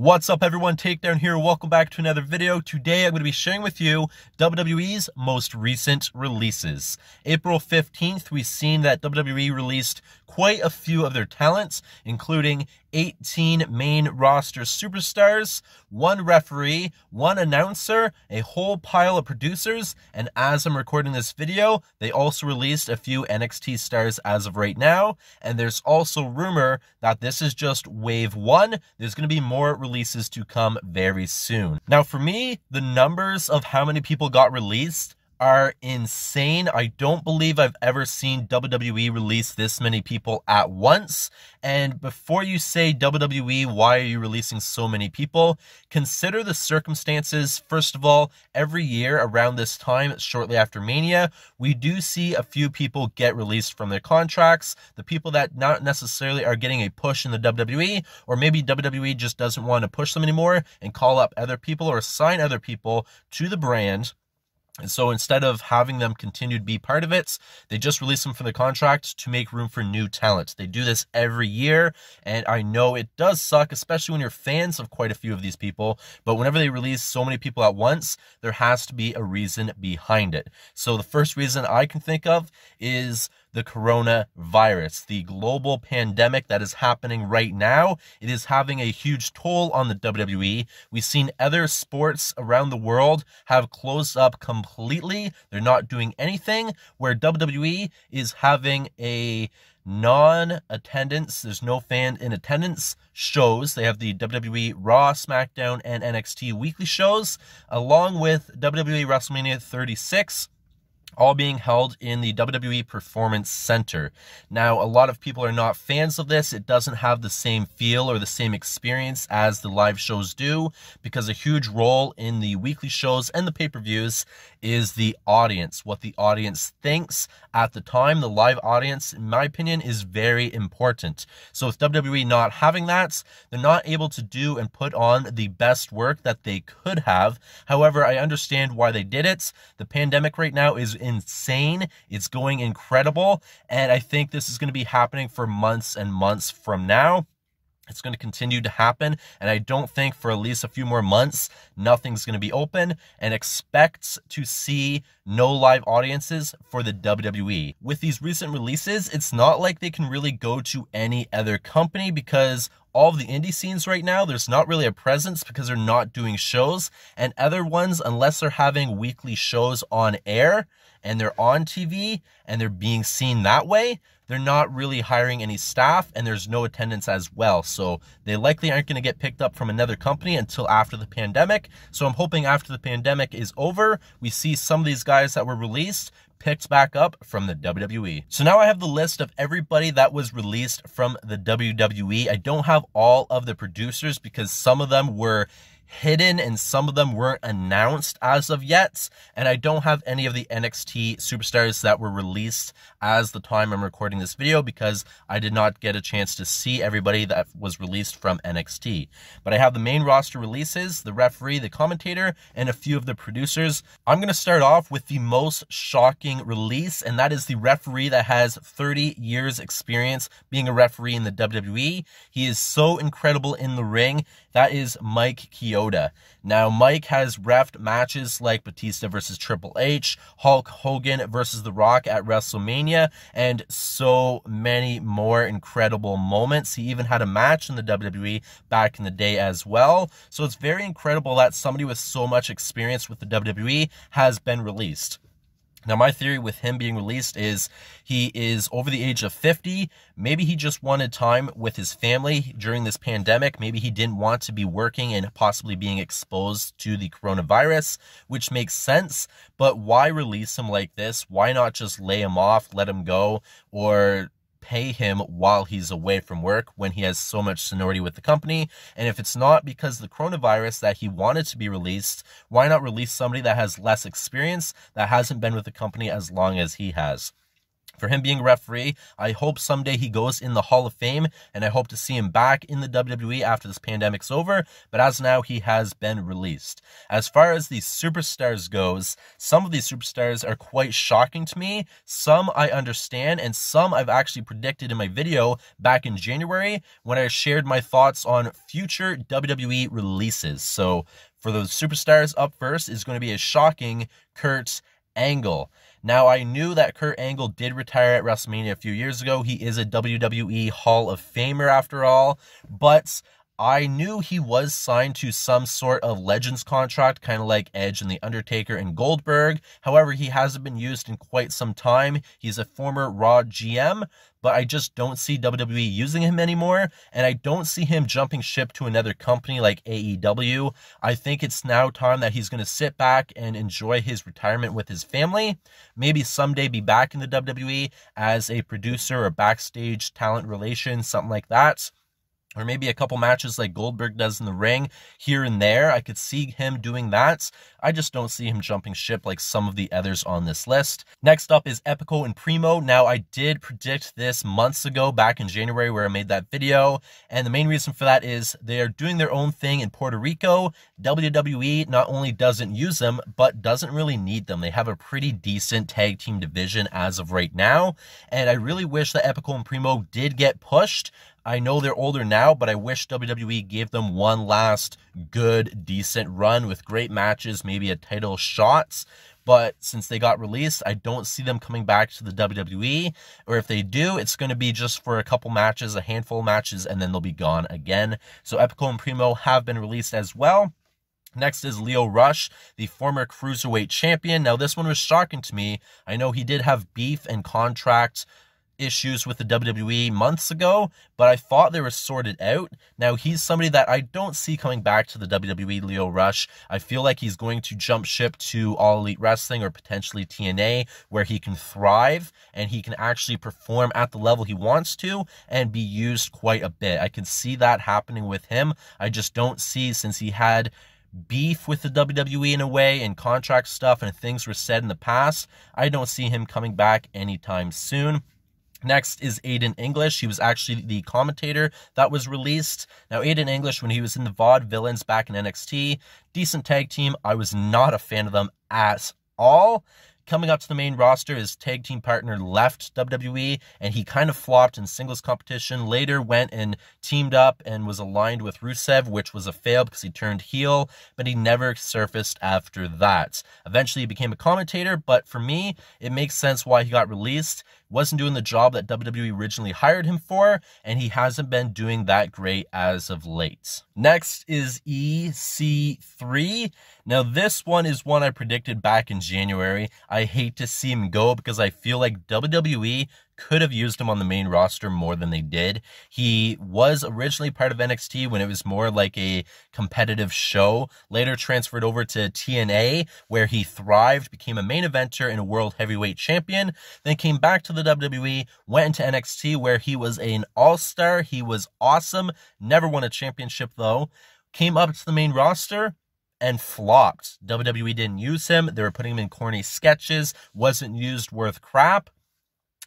What's up everyone, Takedown here, welcome back to another video. Today I'm going to be sharing with you WWE's most recent releases. April 15th, we've seen that WWE released quite a few of their talents, including 18 main roster superstars, one referee, one announcer, a whole pile of producers, and as I'm recording this video, they also released a few NXT stars as of right now, and there's also rumor that this is just wave one, there's going to be more releases to come very soon. Now for me, the numbers of how many people got released are insane. I don't believe I've ever seen WWE release this many people at once. And before you say WWE, why are you releasing so many people? Consider the circumstances. First of all, every year around this time, shortly after Mania, we do see a few people get released from their contracts. The people that not necessarily are getting a push in the WWE, or maybe WWE just doesn't want to push them anymore and call up other people or assign other people to the brand and so instead of having them continue to be part of it, they just release them from the contract to make room for new talent. They do this every year, and I know it does suck, especially when you're fans of quite a few of these people, but whenever they release so many people at once, there has to be a reason behind it. So the first reason I can think of is the coronavirus, the global pandemic that is happening right now. It is having a huge toll on the WWE. We've seen other sports around the world have closed up completely. They're not doing anything, where WWE is having a non attendance, there's no fan in attendance shows. They have the WWE Raw, SmackDown, and NXT weekly shows, along with WWE WrestleMania 36 all being held in the WWE Performance Center. Now, a lot of people are not fans of this. It doesn't have the same feel or the same experience as the live shows do because a huge role in the weekly shows and the pay-per-views is the audience, what the audience thinks at the time. The live audience, in my opinion, is very important. So with WWE not having that, they're not able to do and put on the best work that they could have. However, I understand why they did it. The pandemic right now is insane. It's going incredible. And I think this is going to be happening for months and months from now. It's going to continue to happen. And I don't think for at least a few more months, nothing's going to be open and expects to see no live audiences for the WWE. With these recent releases, it's not like they can really go to any other company because all of the indie scenes right now, there's not really a presence because they're not doing shows. And other ones, unless they're having weekly shows on air and they're on TV and they're being seen that way, they're not really hiring any staff and there's no attendance as well. So they likely aren't going to get picked up from another company until after the pandemic. So I'm hoping after the pandemic is over, we see some of these guys that were released picked back up from the WWE. So now I have the list of everybody that was released from the WWE. I don't have all of the producers because some of them were hidden and some of them weren't announced as of yet. And I don't have any of the NXT superstars that were released as the time I'm recording this video because I did not get a chance to see everybody that was released from NXT. But I have the main roster releases, the referee, the commentator, and a few of the producers. I'm going to start off with the most shocking release, and that is the referee that has 30 years experience being a referee in the WWE. He is so incredible in the ring. That is Mike Chioda. Now, Mike has refed matches like Batista versus Triple H, Hulk Hogan versus The Rock at WrestleMania, and so many more incredible moments. He even had a match in the WWE back in the day as well. So it's very incredible that somebody with so much experience with the WWE has been released. Now, my theory with him being released is he is over the age of 50. Maybe he just wanted time with his family during this pandemic. Maybe he didn't want to be working and possibly being exposed to the coronavirus, which makes sense. But why release him like this? Why not just lay him off, let him go, or pay him while he's away from work when he has so much seniority with the company. And if it's not because the coronavirus that he wanted to be released, why not release somebody that has less experience, that hasn't been with the company as long as he has? for him being a referee. I hope someday he goes in the Hall of Fame, and I hope to see him back in the WWE after this pandemic's over. But as now, he has been released. As far as the superstars goes, some of these superstars are quite shocking to me. Some I understand, and some I've actually predicted in my video back in January when I shared my thoughts on future WWE releases. So for those superstars up first is going to be a shocking Kurt Angle. Now, I knew that Kurt Angle did retire at WrestleMania a few years ago. He is a WWE Hall of Famer after all, but I knew he was signed to some sort of Legends contract, kind of like Edge and The Undertaker and Goldberg. However, he hasn't been used in quite some time. He's a former Raw GM, but I just don't see WWE using him anymore, and I don't see him jumping ship to another company like AEW. I think it's now time that he's going to sit back and enjoy his retirement with his family. Maybe someday be back in the WWE as a producer or backstage talent relations, something like that or maybe a couple matches like Goldberg does in the ring here and there. I could see him doing that. I just don't see him jumping ship like some of the others on this list. Next up is Epico and Primo. Now, I did predict this months ago back in January where I made that video, and the main reason for that is they are doing their own thing in Puerto Rico. WWE not only doesn't use them, but doesn't really need them. They have a pretty decent tag team division as of right now, and I really wish that Epico and Primo did get pushed. I know they're older now, but I wish WWE gave them one last good, decent run with great matches, maybe a title shots. But since they got released, I don't see them coming back to the WWE. Or if they do, it's going to be just for a couple matches, a handful of matches, and then they'll be gone again. So Epico and Primo have been released as well. Next is Leo Rush, the former cruiserweight champion. Now, this one was shocking to me. I know he did have beef and contract issues with the WWE months ago, but I thought they were sorted out. Now, he's somebody that I don't see coming back to the WWE, Leo Rush. I feel like he's going to jump ship to All Elite Wrestling or potentially TNA, where he can thrive and he can actually perform at the level he wants to and be used quite a bit. I can see that happening with him. I just don't see, since he had beef with the WWE in a way and contract stuff and things were said in the past, I don't see him coming back anytime soon. Next is Aiden English. He was actually the commentator that was released. Now, Aiden English, when he was in the VOD villains back in NXT, decent tag team. I was not a fan of them at all. Coming up to the main roster, his tag team partner left WWE and he kind of flopped in singles competition. Later, went and teamed up and was aligned with Rusev, which was a fail because he turned heel, but he never surfaced after that. Eventually, he became a commentator, but for me, it makes sense why he got released wasn't doing the job that WWE originally hired him for, and he hasn't been doing that great as of late. Next is EC3. Now, this one is one I predicted back in January. I hate to see him go because I feel like WWE could have used him on the main roster more than they did. He was originally part of NXT when it was more like a competitive show, later transferred over to TNA, where he thrived, became a main eventer and a world heavyweight champion, then came back to the WWE, went into NXT, where he was an all star. He was awesome, never won a championship though. Came up to the main roster, and flopped. WWE didn't use him. They were putting him in corny sketches, wasn't used worth crap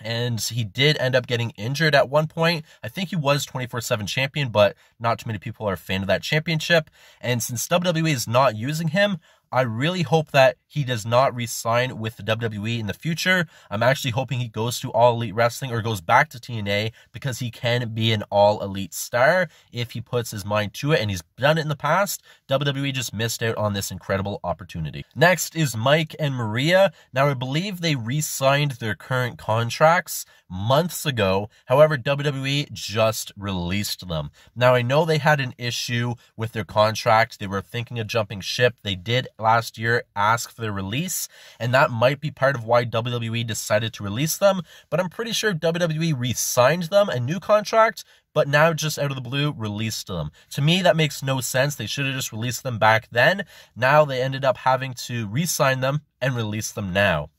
and he did end up getting injured at one point. I think he was 24 7 champion, but not too many people are a fan of that championship. And since WWE is not using him, I really hope that he does not resign with the WWE in the future. I'm actually hoping he goes to All Elite Wrestling or goes back to TNA because he can be an All Elite star if he puts his mind to it, and he's done it in the past. WWE just missed out on this incredible opportunity. Next is Mike and Maria. Now, I believe they re signed their current contracts months ago. However, WWE just released them. Now, I know they had an issue with their contract, they were thinking of jumping ship. They did last year asked for their release, and that might be part of why WWE decided to release them. But I'm pretty sure WWE re signed them a new contract, but now just out of the blue released them. To me, that makes no sense. They should have just released them back then. Now they ended up having to re sign them and release them now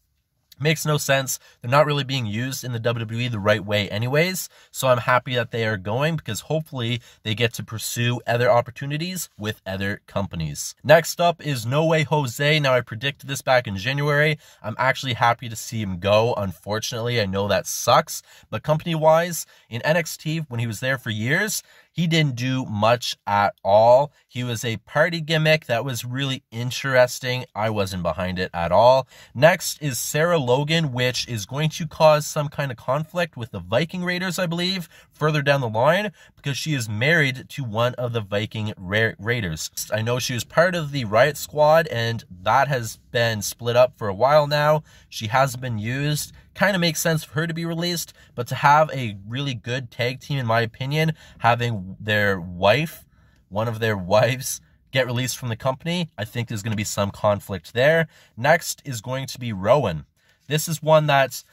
makes no sense. They're not really being used in the WWE the right way, anyways. So I'm happy that they are going because hopefully they get to pursue other opportunities with other companies. Next up is No Way Jose. Now, I predicted this back in January. I'm actually happy to see him go. Unfortunately, I know that sucks, but company wise, in NXT, when he was there for years, he didn't do much at all. He was a party gimmick that was really interesting. I wasn't behind it at all. Next is Sarah Logan, which is going to cause some kind of conflict with the Viking Raiders, I believe, further down the line, because she is married to one of the Viking Ra- Raiders. I know she was part of the Riot Squad, and that has been split up for a while now. She hasn't been used. Kind of makes sense for her to be released, but to have a really good tag team, in my opinion, having their wife, one of their wives, get released from the company, I think there's going to be some conflict there. Next is going to be Rowan. This is one that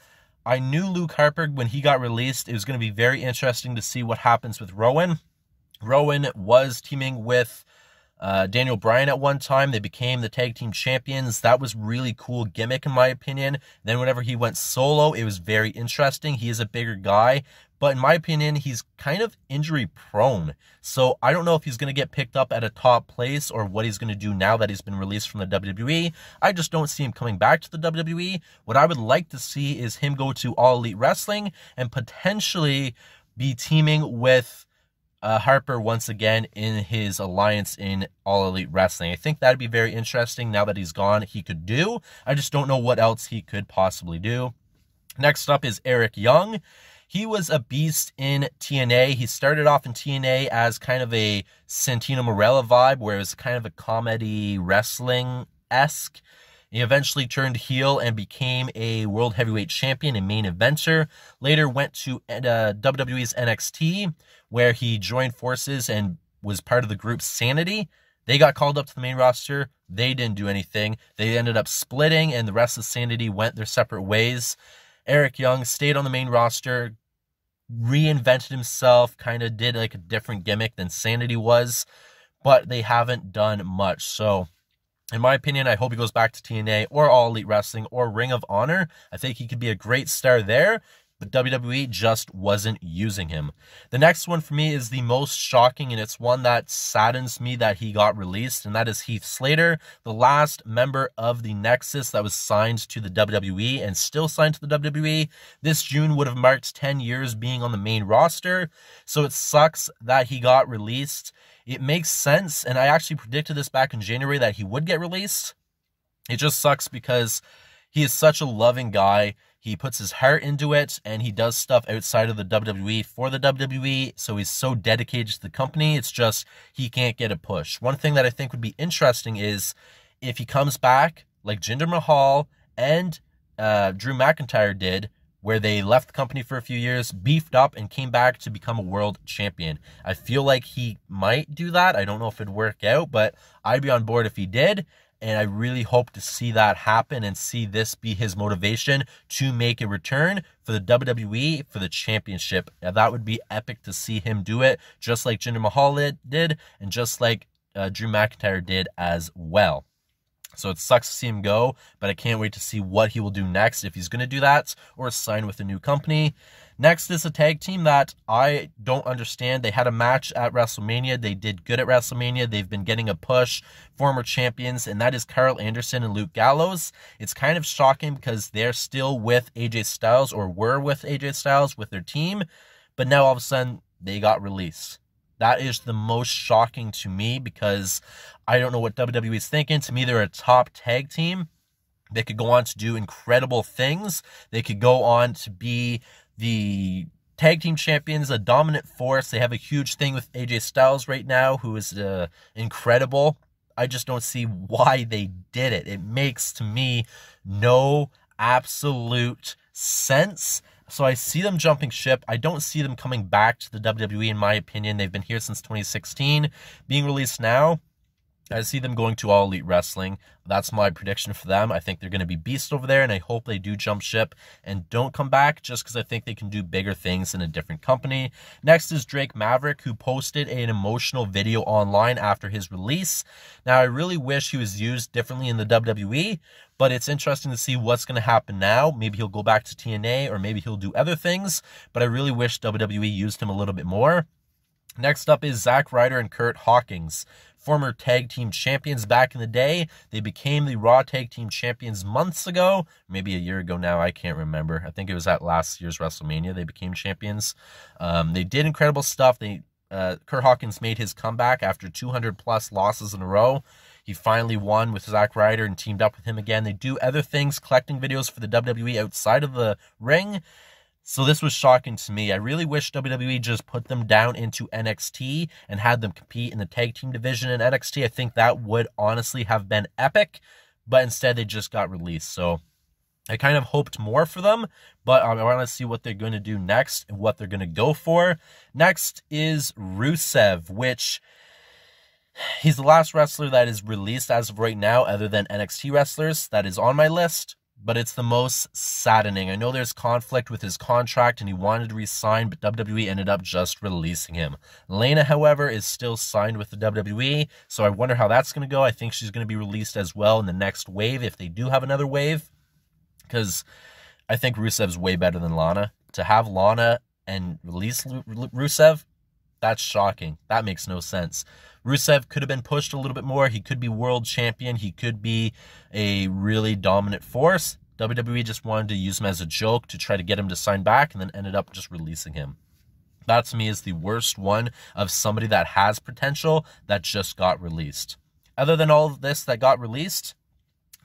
I knew Luke Harper when he got released. It was going to be very interesting to see what happens with Rowan. Rowan was teaming with uh, Daniel Bryan at one time. They became the tag team champions. That was really cool gimmick in my opinion. Then whenever he went solo, it was very interesting. He is a bigger guy, but in my opinion, he's kind of injury prone. So I don't know if he's going to get picked up at a top place or what he's going to do now that he's been released from the WWE. I just don't see him coming back to the WWE. What I would like to see is him go to All Elite Wrestling and potentially be teaming with uh, Harper once again in his alliance in All Elite Wrestling. I think that'd be very interesting. Now that he's gone, he could do. I just don't know what else he could possibly do. Next up is Eric Young. He was a beast in TNA. He started off in TNA as kind of a Santino Morella vibe, where it was kind of a comedy wrestling esque. He eventually turned heel and became a world heavyweight champion and main eventer. Later went to uh, WWE's NXT, where he joined forces and was part of the group Sanity. They got called up to the main roster. They didn't do anything. They ended up splitting, and the rest of Sanity went their separate ways. Eric Young stayed on the main roster, reinvented himself, kind of did like a different gimmick than Sanity was, but they haven't done much. So in my opinion, I hope he goes back to TNA or All Elite Wrestling or Ring of Honor. I think he could be a great star there, but WWE just wasn't using him. The next one for me is the most shocking, and it's one that saddens me that he got released, and that is Heath Slater, the last member of the Nexus that was signed to the WWE and still signed to the WWE. This June would have marked 10 years being on the main roster, so it sucks that he got released it makes sense, and I actually predicted this back in January that he would get released. It just sucks because he is such a loving guy. He puts his heart into it and he does stuff outside of the WWE for the WWE. So he's so dedicated to the company. It's just he can't get a push. One thing that I think would be interesting is if he comes back like Jinder Mahal and uh, Drew McIntyre did where they left the company for a few years, beefed up, and came back to become a world champion. I feel like he might do that. I don't know if it'd work out, but I'd be on board if he did. And I really hope to see that happen and see this be his motivation to make a return for the WWE for the championship. Now, that would be epic to see him do it, just like Jinder Mahal did, and just like uh, Drew McIntyre did as well. So it sucks to see him go, but I can't wait to see what he will do next if he's going to do that or sign with a new company. Next is a tag team that I don't understand. They had a match at WrestleMania. They did good at WrestleMania. They've been getting a push, former champions, and that is Carl Anderson and Luke Gallows. It's kind of shocking because they're still with AJ Styles or were with AJ Styles with their team, but now all of a sudden they got released. That is the most shocking to me because I don't know what WWE is thinking. To me, they're a top tag team. They could go on to do incredible things. They could go on to be the tag team champions, a dominant force. They have a huge thing with AJ Styles right now, who is uh, incredible. I just don't see why they did it. It makes to me no absolute sense. So I see them jumping ship. I don't see them coming back to the WWE, in my opinion. They've been here since 2016. Being released now, I see them going to All Elite Wrestling. That's my prediction for them. I think they're going to be beasts over there, and I hope they do jump ship and don't come back just because I think they can do bigger things in a different company. Next is Drake Maverick, who posted an emotional video online after his release. Now, I really wish he was used differently in the WWE, but it's interesting to see what's going to happen now. Maybe he'll go back to TNA or maybe he'll do other things, but I really wish WWE used him a little bit more. Next up is Zack Ryder and Kurt Hawkins, former tag team champions back in the day. They became the Raw Tag Team Champions months ago, maybe a year ago now. I can't remember. I think it was at last year's WrestleMania they became champions. Um, they did incredible stuff. They uh, Kurt Hawkins made his comeback after 200 plus losses in a row. He finally won with Zack Ryder and teamed up with him again. They do other things, collecting videos for the WWE outside of the ring. So this was shocking to me. I really wish WWE just put them down into NXT and had them compete in the tag team division in NXT. I think that would honestly have been epic, but instead they just got released. So I kind of hoped more for them, but um, I want to see what they're going to do next and what they're going to go for. Next is Rusev, which he's the last wrestler that is released as of right now, other than NXT wrestlers, that is on my list but it's the most saddening. I know there's conflict with his contract and he wanted to resign, but WWE ended up just releasing him. Lana, however, is still signed with the WWE, so I wonder how that's going to go. I think she's going to be released as well in the next wave if they do have another wave, because I think Rusev's way better than Lana. To have Lana and release Rusev, that's shocking. That makes no sense. Rusev could have been pushed a little bit more. He could be world champion. He could be a really dominant force. WWE just wanted to use him as a joke to try to get him to sign back and then ended up just releasing him. That to me is the worst one of somebody that has potential that just got released. Other than all of this that got released,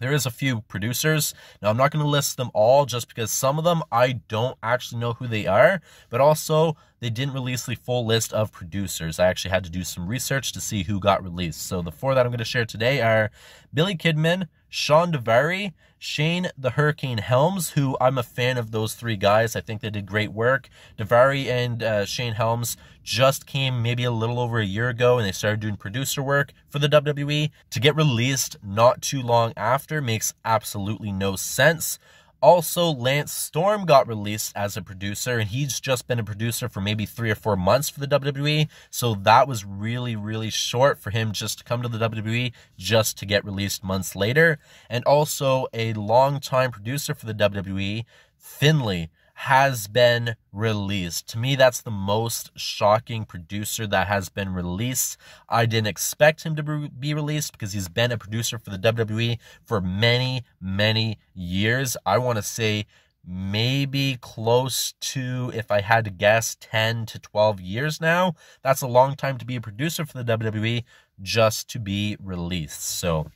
there is a few producers. Now, I'm not going to list them all just because some of them I don't actually know who they are, but also they didn't release the full list of producers. I actually had to do some research to see who got released. So the four that I'm going to share today are Billy Kidman, Sean DeVary, Shane the Hurricane Helms, who I'm a fan of those three guys. I think they did great work. DeVary and uh, Shane Helms just came maybe a little over a year ago and they started doing producer work for the WWE. To get released not too long after makes absolutely no sense. Also, Lance Storm got released as a producer, and he's just been a producer for maybe three or four months for the WWE. So that was really, really short for him just to come to the WWE just to get released months later. And also, a longtime producer for the WWE, Finley has been released. To me, that's the most shocking producer that has been released. I didn't expect him to be released because he's been a producer for the WWE for many, many years. I want to say maybe close to, if I had to guess, 10 to 12 years now. That's a long time to be a producer for the WWE just to be released. So.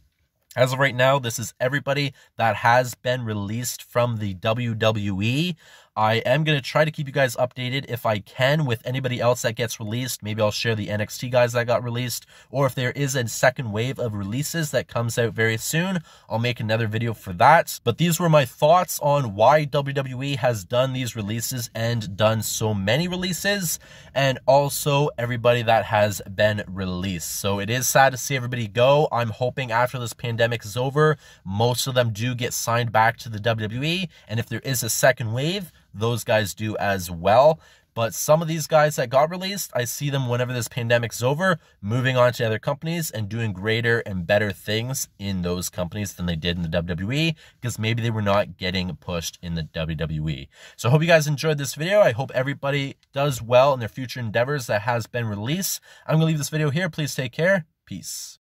As of right now, this is everybody that has been released from the WWE. I am going to try to keep you guys updated if I can with anybody else that gets released. Maybe I'll share the NXT guys that got released, or if there is a second wave of releases that comes out very soon, I'll make another video for that. But these were my thoughts on why WWE has done these releases and done so many releases, and also everybody that has been released. So it is sad to see everybody go. I'm hoping after this pandemic is over, most of them do get signed back to the WWE, and if there is a second wave, those guys do as well. But some of these guys that got released, I see them whenever this pandemic's over, moving on to other companies and doing greater and better things in those companies than they did in the WWE because maybe they were not getting pushed in the WWE. So I hope you guys enjoyed this video. I hope everybody does well in their future endeavors that has been released. I'm going to leave this video here. Please take care. Peace.